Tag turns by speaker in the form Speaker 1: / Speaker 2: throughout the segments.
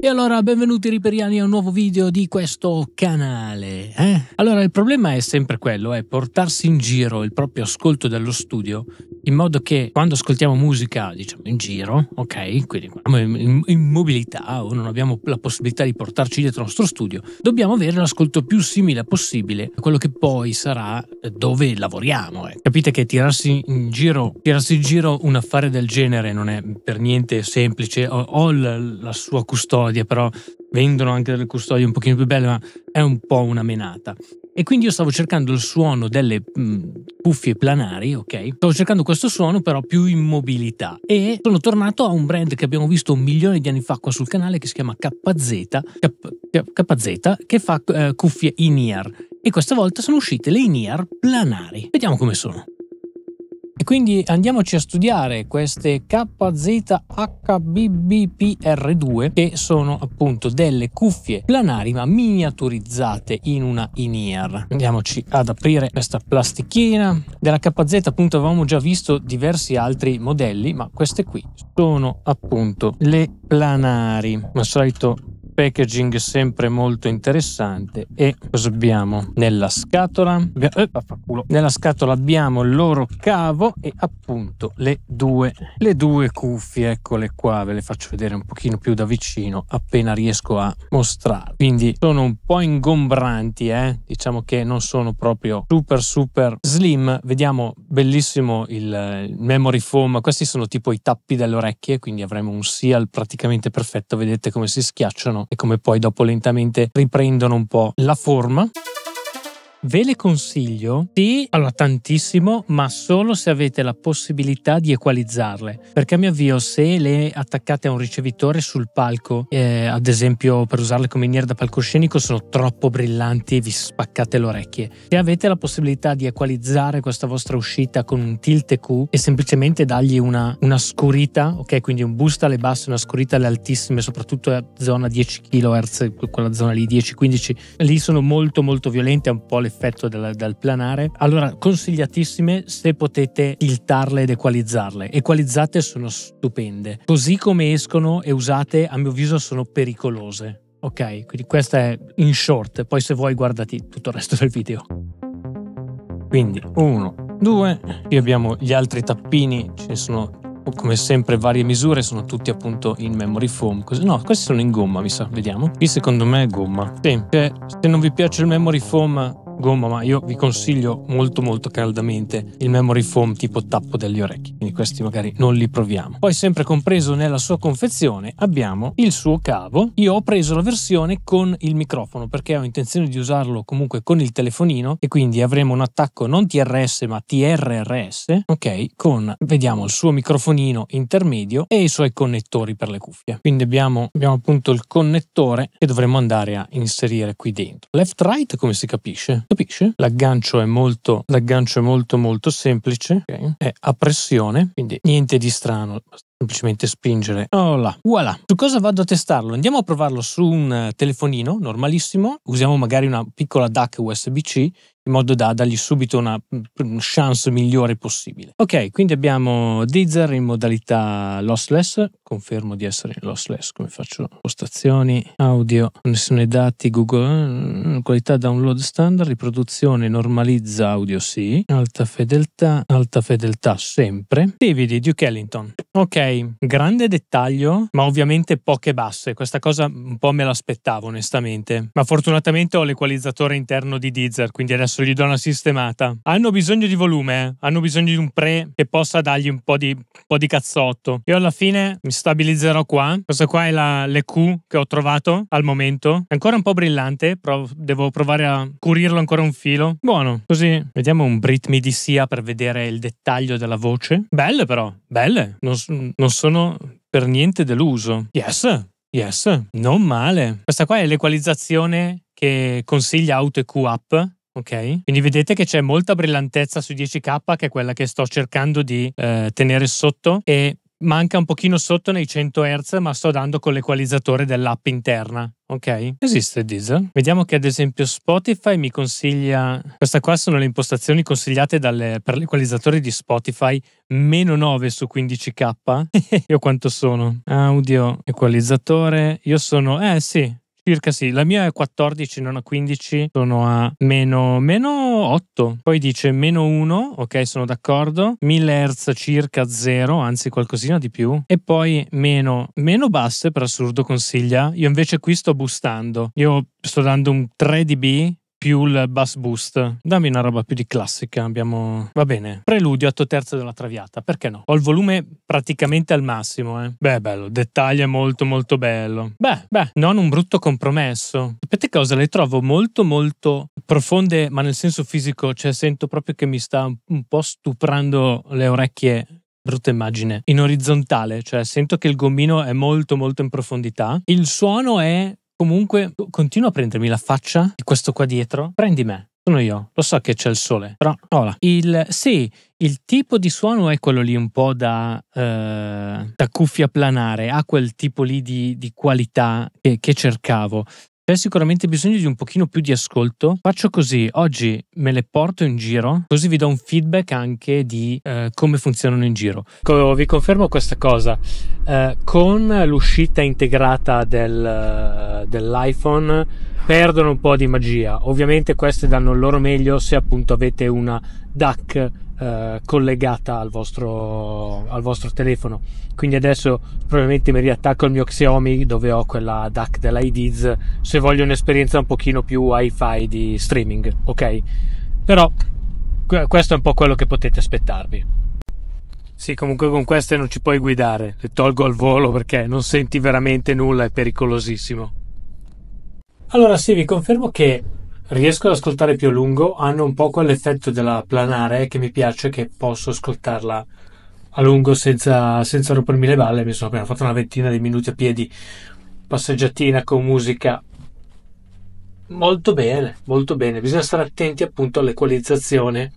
Speaker 1: E allora benvenuti riperiani a un nuovo video di questo canale. Eh? Allora il problema è sempre quello, è portarsi in giro il proprio ascolto dello studio in modo che quando ascoltiamo musica diciamo in giro, ok, quindi quando in, in mobilità o non abbiamo la possibilità di portarci dietro il nostro studio, dobbiamo avere l'ascolto più simile possibile a quello che poi sarà eh, dove lavoriamo. Eh. Capite che tirarsi in, giro, tirarsi in giro un affare del genere non è per niente semplice, ho, ho la, la sua custodia custodie, però vendono anche delle custodie un pochino più belle, ma è un po' una menata. E quindi io stavo cercando il suono delle mh, mm, cuffie planari, ok? Stavo cercando questo suono però più in mobilità e sono tornato a un brand che abbiamo visto un milione di anni fa qua sul canale che si chiama KZ, K, KZ che fa eh, cuffie in-ear e questa volta sono uscite le in-ear planari. Vediamo come sono quindi andiamoci a studiare queste KZHBBPR2 che sono appunto delle cuffie planari ma miniaturizzate in una in-ear. Andiamoci ad aprire questa plastichina. Della KZ appunto avevamo già visto diversi altri modelli ma queste qui sono appunto le planari. Come al solito packaging sempre molto interessante e cosa abbiamo nella scatola abbiamo, eh, nella scatola abbiamo il loro cavo e appunto le due le due cuffie eccole qua ve le faccio vedere un pochino più da vicino appena riesco a mostrare quindi sono un po' ingombranti eh? diciamo che non sono proprio super super slim vediamo bellissimo il memory foam questi sono tipo i tappi delle orecchie quindi avremo un seal praticamente perfetto vedete come si schiacciano e come poi dopo lentamente riprendono un po' la forma. Ve le consiglio, sì, allora tantissimo, ma solo se avete la possibilità di equalizzarle. Perché a mio avvio, se le attaccate a un ricevitore sul palco, eh, ad esempio per usarle come inier da palcoscenico, sono troppo brillanti e vi spaccate le orecchie. Se avete la possibilità di equalizzare questa vostra uscita con un tilt Q e semplicemente dargli una, una scurita, ok? Quindi un boost alle basse, una scurita alle altissime, soprattutto a zona 10 kHz, quella zona lì 10-15, lì sono molto molto violente, un po' le l'effetto del, del planare. Allora, consigliatissime se potete tiltarle ed equalizzarle. Equalizzate sono stupende. Così come escono e usate, a mio avviso, sono pericolose. Ok, quindi questa è in short, poi se vuoi guardati tutto il resto del video. Quindi, uno, due, qui abbiamo gli altri tappini, ce ne sono come sempre varie misure sono tutti appunto in memory foam no questi sono in gomma mi sa vediamo qui secondo me è gomma sì, se non vi piace il memory foam gomma, ma io vi consiglio molto molto caldamente il memory foam tipo tappo degli orecchi, quindi questi magari non li proviamo. Poi sempre compreso nella sua confezione abbiamo il suo cavo, io ho preso la versione con il microfono perché ho intenzione di usarlo comunque con il telefonino e quindi avremo un attacco non TRS ma TRRS, ok, con vediamo il suo microfonino intermedio e i suoi connettori per le cuffie. Quindi abbiamo, abbiamo appunto il connettore che dovremo andare a inserire qui dentro. Left right come si capisce? Capisci? Certo, l'aggancio è molto, l'aggancio è molto, molto semplice, okay. è a pressione, quindi niente di strano, semplicemente spingere. Voilà. voilà. Su cosa vado a testarlo? Andiamo a provarlo su un telefonino normalissimo, usiamo magari una piccola DAC USB-C in modo da dargli subito una chance migliore possibile. Ok, quindi abbiamo Deezer in modalità lossless, confermo di essere lossless come faccio, postazioni, audio, connessione dati, Google, mm, qualità download standard, riproduzione normalizza audio sì, alta fedeltà, alta fedeltà sempre. David Duke Ellington. Ok, grande dettaglio, ma ovviamente poche basse, questa cosa un po' me l'aspettavo onestamente, ma fortunatamente ho l'equalizzatore interno di Deezer, quindi adesso adesso gli do una sistemata. Hanno bisogno di volume, eh. hanno bisogno di un pre che possa dargli un po' di, un po di cazzotto. Io alla fine mi stabilizzerò qua. Questa qua è l'EQ che ho trovato al momento. È ancora un po' brillante, però devo provare a curirlo ancora un filo. Buono, così vediamo un Brit Mi di Sia per vedere il dettaglio della voce. Belle però, belle. non, non sono per niente deluso. Yes, yes, non male. Questa qua è l'equalizzazione che consiglia Auto AutoEQ App ok? Quindi vedete che c'è molta brillantezza sui 10K, che è quella che sto cercando di eh, tenere sotto, e manca un pochino sotto nei 100 Hz, ma sto dando con l'equalizzatore dell'app interna. Ok, esiste Deezer. Vediamo che ad esempio Spotify mi consiglia. Queste qua sono le impostazioni consigliate dalle... per l'equalizzatore di Spotify, meno 9 su 15k. io quanto sono? Audio, equalizzatore. Io sono, eh sì, Circa sì, la mia è 14, non a 15, sono a meno, meno 8. Poi dice meno 1, ok, sono d'accordo. 1000 Hz circa 0, anzi qualcosina di più. E poi meno, meno basse per assurdo consiglia. Io invece qui sto bustando. Io sto dando un 3 dB più il bass boost. Dammi una roba più di classica. Abbiamo. Va bene. Preludio atto terzo della traviata. Perché no? Ho il volume praticamente al massimo, eh. Beh, bello. Dettaglio è molto, molto bello. Beh, beh, non un brutto compromesso. Sapete cosa? Le trovo molto, molto profonde, ma nel senso fisico. Cioè, sento proprio che mi sta un po' stuprando le orecchie brutta immagine, in orizzontale, cioè sento che il gommino è molto molto in profondità. Il suono è Comunque, continuo a prendermi la faccia di questo qua dietro. Prendi me. Sono io. Lo so che c'è il sole. Però, hola. Il, sì, il tipo di suono è quello lì un po' da, eh, da cuffia planare. Ha quel tipo lì di, di qualità che, che cercavo. C'è sicuramente bisogno di un pochino più di ascolto. Faccio così, oggi me le porto in giro, così vi do un feedback anche di eh, come funzionano in giro. Vi confermo questa cosa, eh, con l'uscita integrata del, dell'iPhone perdono un po' di magia. Ovviamente queste danno il loro meglio se appunto avete una DAC eh, collegata al vostro, al vostro telefono. Quindi adesso probabilmente mi riattacco al mio Xiaomi dove ho quella DAC dell'IDIZ se voglio un'esperienza un pochino più wifi di streaming, ok? Però questo è un po' quello che potete aspettarvi. Sì, comunque con queste non ci puoi guidare, le tolgo al volo perché non senti veramente nulla, è pericolosissimo. Allora sì, vi confermo che Riesco ad ascoltare più a lungo, hanno un po' quell'effetto della planare che mi piace, che posso ascoltarla a lungo senza, senza rompermi le balle. Mi sono appena fatto una ventina di minuti a piedi, passeggiatina con musica. Molto bene, molto bene. Bisogna stare attenti appunto all'equalizzazione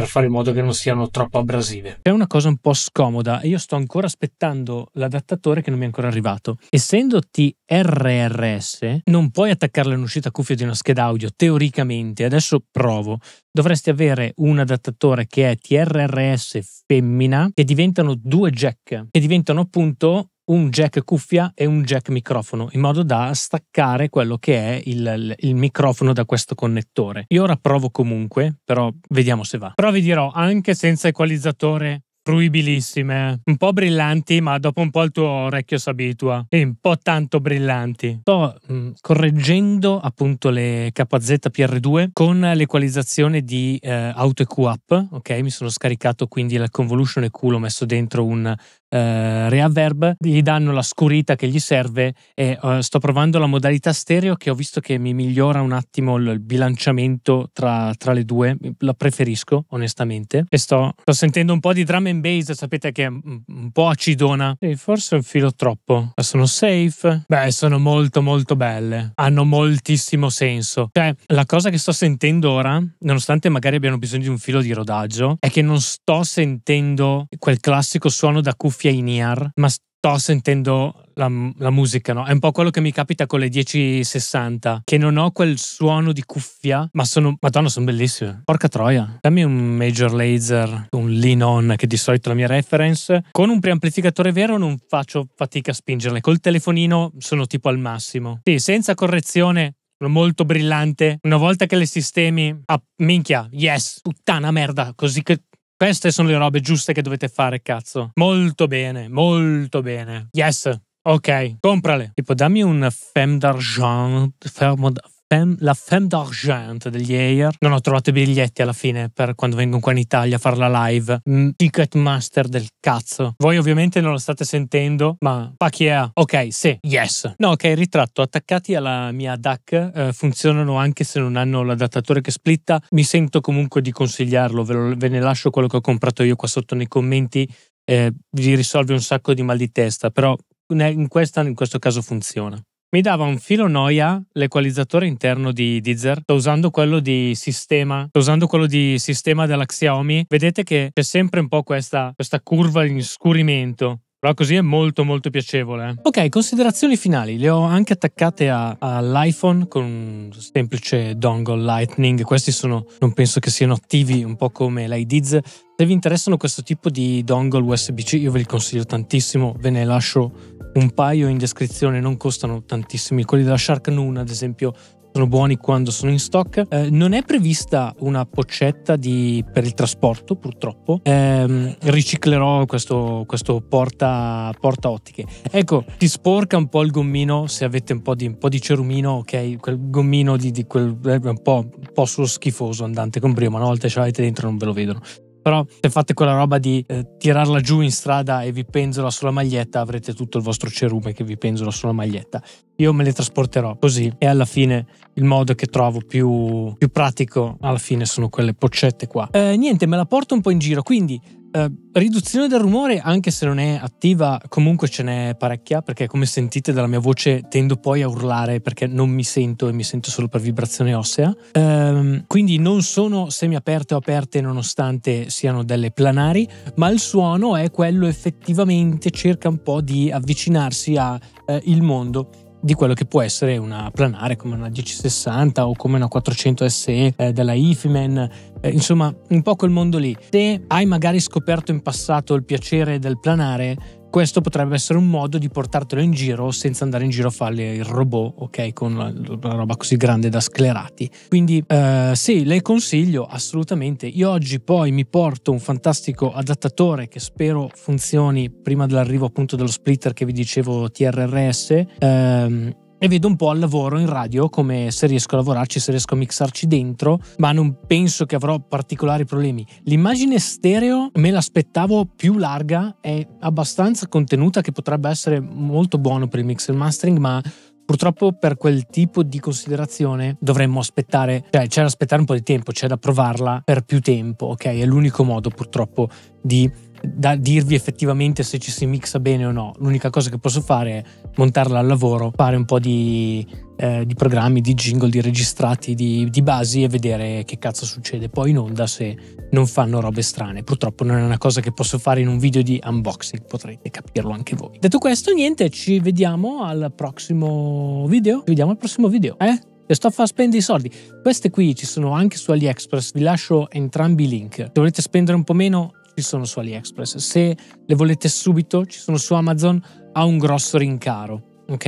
Speaker 1: per fare in modo che non siano troppo abrasive. È una cosa un po' scomoda e io sto ancora aspettando l'adattatore che non mi è ancora arrivato. Essendo TRRS, non puoi attaccarla in uscita a cuffia di una scheda audio, teoricamente. Adesso provo. Dovresti avere un adattatore che è TRRS femmina, che diventano due jack, che diventano appunto un jack cuffia e un jack microfono in modo da staccare quello che è il, il, microfono da questo connettore. Io ora provo comunque, però vediamo se va. Però vi dirò, anche senza equalizzatore fruibilissime, un po' brillanti, ma dopo un po' il tuo orecchio si abitua e un po' tanto brillanti. Sto mh, mm, correggendo appunto le KZ pr 2 con l'equalizzazione di eh, Auto EQ Up, ok? Mi sono scaricato quindi la Convolution EQ, l'ho messo dentro un eh, Reaverb gli danno la scurita che gli serve e eh, sto provando la modalità stereo che ho visto che mi migliora un attimo il bilanciamento tra, tra le due, la preferisco onestamente e sto, sto, sentendo un po' di drum and bass, sapete che è un, un po' acidona e forse un filo troppo, ma sono safe, beh sono molto molto belle, hanno moltissimo senso, cioè la cosa che sto sentendo ora, nonostante magari abbiano bisogno di un filo di rodaggio, è che non sto sentendo quel classico suono da cuffia in linear, ma sto sentendo la, la, musica, no? È un po' quello che mi capita con le 1060, che non ho quel suono di cuffia, ma sono, madonna, sono bellissime. Porca troia. Dammi un Major Laser, un Linon, che di solito è la mia reference. Con un preamplificatore vero non faccio fatica a spingerle, col telefonino sono tipo al massimo. Sì, senza correzione molto brillante. Una volta che le sistemi a ah, minchia, yes, puttana merda, così che queste sono le robe giuste che dovete fare, cazzo. Molto bene, molto bene. Yes. Ok, comprale. Tipo, dammi un femme d'argent. Fermo d'argent femme, la Femme d'Argent degli Ayer. Non ho trovato i biglietti alla fine per quando vengo qua in Italia a fare la live. Mm, Ticketmaster del cazzo. Voi ovviamente non lo state sentendo, ma fuck yeah. Ok, sì, yes. No, ok, ritratto. Attaccati alla mia DAC eh, funzionano anche se non hanno l'adattatore che splitta. Mi sento comunque di consigliarlo, ve, lo, ve ne lascio quello che ho comprato io qua sotto nei commenti. Eh, vi risolve un sacco di mal di testa, però in, questa, in questo caso funziona. Mi dava un filo noia l'equalizzatore interno di Deezer. Sto usando quello di sistema. Sto usando quello di sistema della Xiaomi. Vedete che c'è sempre un po' questa, questa curva in scurimento. Però così è molto molto piacevole. Eh. Ok, considerazioni finali. Le ho anche attaccate all'iPhone con un semplice dongle Lightning. Questi sono, non penso che siano attivi, un po' come l'iDiz. Se vi interessano questo tipo di dongle USB-C, io ve li consiglio tantissimo. Ve ne lascio un paio in descrizione non costano tantissimi. Quelli della Shark Noon, ad esempio, sono buoni quando sono in stock. Eh, non è prevista una poccetta di, per il trasporto, purtroppo. Eh, riciclerò questo, questo porta, porta, ottiche. Ecco, ti sporca un po' il gommino se avete un po' di, un po di cerumino, ok? Quel gommino di, di quel, è eh, un po', po' solo schifoso andante con prima. Una volta ce l'avete dentro non ve lo vedono. Però se fate quella roba di eh, tirarla giù in strada e vi penzola sulla maglietta, avrete tutto il vostro cerume che vi penzola sulla maglietta. Io me le trasporterò così e alla fine il modo che trovo più, più pratico alla fine sono quelle poccette qua. Eh, niente, me la porto un po' in giro, quindi eh, riduzione del rumore, anche se non è attiva, comunque ce n'è parecchia, perché come sentite dalla mia voce tendo poi a urlare perché non mi sento e mi sento solo per vibrazione ossea. Eh, quindi non sono semi aperte o aperte nonostante siano delle planari, ma il suono è quello effettivamente cerca un po' di avvicinarsi al eh, mondo di quello che può essere una planare come una 1060 o come una 400 SE eh, della Ifimen, eh, insomma un po' quel mondo lì. Se hai magari scoperto in passato il piacere del planare, questo potrebbe essere un modo di portartelo in giro senza andare in giro a fare il robot, ok, con una roba così grande da sclerati. Quindi eh, sì, le consiglio assolutamente. Io oggi poi mi porto un fantastico adattatore che spero funzioni prima dell'arrivo appunto dello splitter che vi dicevo TRRS. Ehm, e vedo un po' al lavoro in radio come se riesco a lavorarci, se riesco a mixarci dentro, ma non penso che avrò particolari problemi. L'immagine stereo me l'aspettavo più larga, è abbastanza contenuta che potrebbe essere molto buono per il mix e il mastering, ma Purtroppo per quel tipo di considerazione dovremmo aspettare, cioè c'è da aspettare un po' di tempo, c'è da provarla per più tempo, ok? È l'unico modo purtroppo di da dirvi effettivamente se ci si mixa bene o no. L'unica cosa che posso fare è montarla al lavoro, fare un po' di, eh, di programmi, di jingle, di registrati, di, di, basi e vedere che cazzo succede poi in onda se non fanno robe strane. Purtroppo non è una cosa che posso fare in un video di unboxing, potrete capirlo anche voi. Detto questo, niente, ci vediamo al prossimo video. Ci vediamo al prossimo video, eh? e sto a far spendere i soldi. Queste qui ci sono anche su AliExpress, vi lascio entrambi i link. Se volete spendere un po' meno, ci sono su AliExpress. Se le volete subito, ci sono su Amazon a un grosso rincaro. Ok?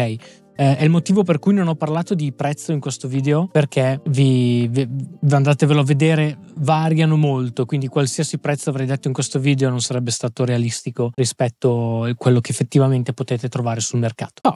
Speaker 1: Eh, è il motivo per cui non ho parlato di prezzo in questo video perché vi, vi, andatevelo a vedere variano molto quindi qualsiasi prezzo avrei detto in questo video non sarebbe stato realistico rispetto a quello che effettivamente potete trovare sul mercato. Oh,